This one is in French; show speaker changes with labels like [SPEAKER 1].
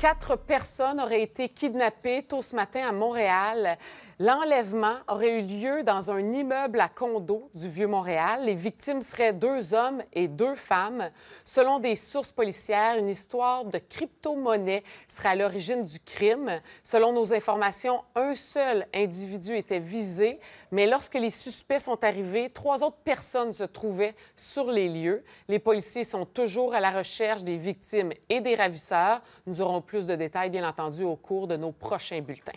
[SPEAKER 1] Quatre personnes auraient été kidnappées tôt ce matin à Montréal. L'enlèvement aurait eu lieu dans un immeuble à condo du Vieux-Montréal. Les victimes seraient deux hommes et deux femmes. Selon des sources policières, une histoire de crypto-monnaie serait à l'origine du crime. Selon nos informations, un seul individu était visé, mais lorsque les suspects sont arrivés, trois autres personnes se trouvaient sur les lieux. Les policiers sont toujours à la recherche des victimes et des ravisseurs. Nous aurons plus de détails, bien entendu, au cours de nos prochains bulletins.